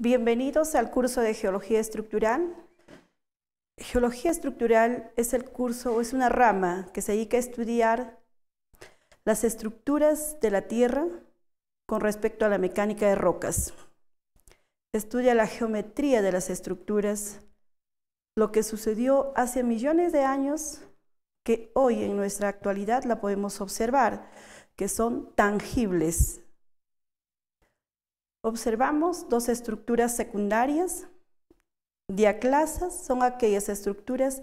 Bienvenidos al curso de Geología Estructural. Geología Estructural es el curso o es una rama que se dedica a estudiar las estructuras de la Tierra con respecto a la mecánica de rocas. Estudia la geometría de las estructuras, lo que sucedió hace millones de años que hoy en nuestra actualidad la podemos observar, que son tangibles, Observamos dos estructuras secundarias. Diaclasas son aquellas estructuras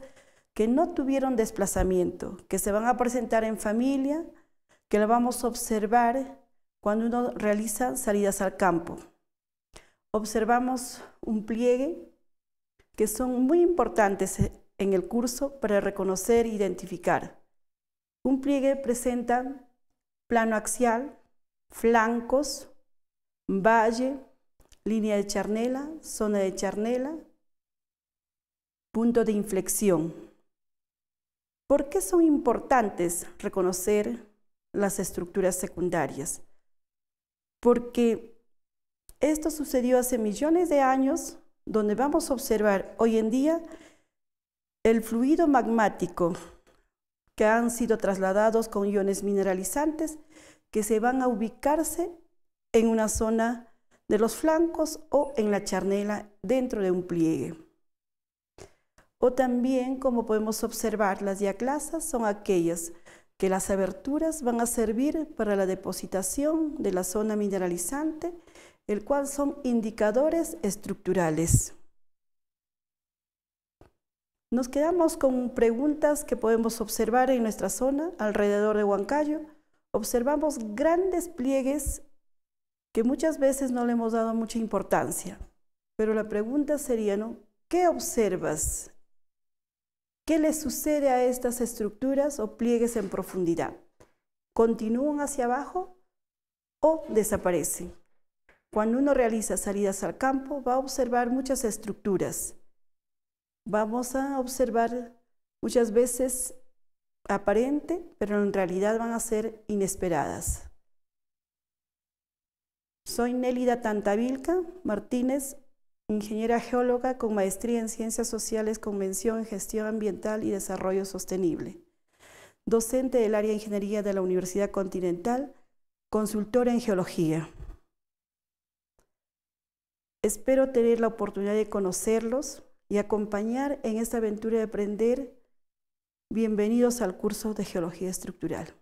que no tuvieron desplazamiento, que se van a presentar en familia, que lo vamos a observar cuando uno realiza salidas al campo. Observamos un pliegue que son muy importantes en el curso para reconocer e identificar. Un pliegue presenta plano axial, flancos, Valle, línea de charnela, zona de charnela, punto de inflexión. ¿Por qué son importantes reconocer las estructuras secundarias? Porque esto sucedió hace millones de años, donde vamos a observar hoy en día el fluido magmático que han sido trasladados con iones mineralizantes que se van a ubicarse en una zona de los flancos o en la charnela dentro de un pliegue. O también, como podemos observar, las diaclasas son aquellas que las aberturas van a servir para la depositación de la zona mineralizante, el cual son indicadores estructurales. Nos quedamos con preguntas que podemos observar en nuestra zona alrededor de Huancayo. Observamos grandes pliegues que muchas veces no le hemos dado mucha importancia. Pero la pregunta sería, ¿no? ¿Qué observas? ¿Qué le sucede a estas estructuras o pliegues en profundidad? ¿Continúan hacia abajo o desaparecen? Cuando uno realiza salidas al campo, va a observar muchas estructuras. Vamos a observar muchas veces aparente, pero en realidad van a ser inesperadas. Soy Nélida Tantavilca Martínez, ingeniera geóloga con maestría en Ciencias Sociales Convención en Gestión Ambiental y Desarrollo Sostenible, docente del área de Ingeniería de la Universidad Continental, consultora en Geología. Espero tener la oportunidad de conocerlos y acompañar en esta aventura de aprender. Bienvenidos al curso de Geología Estructural.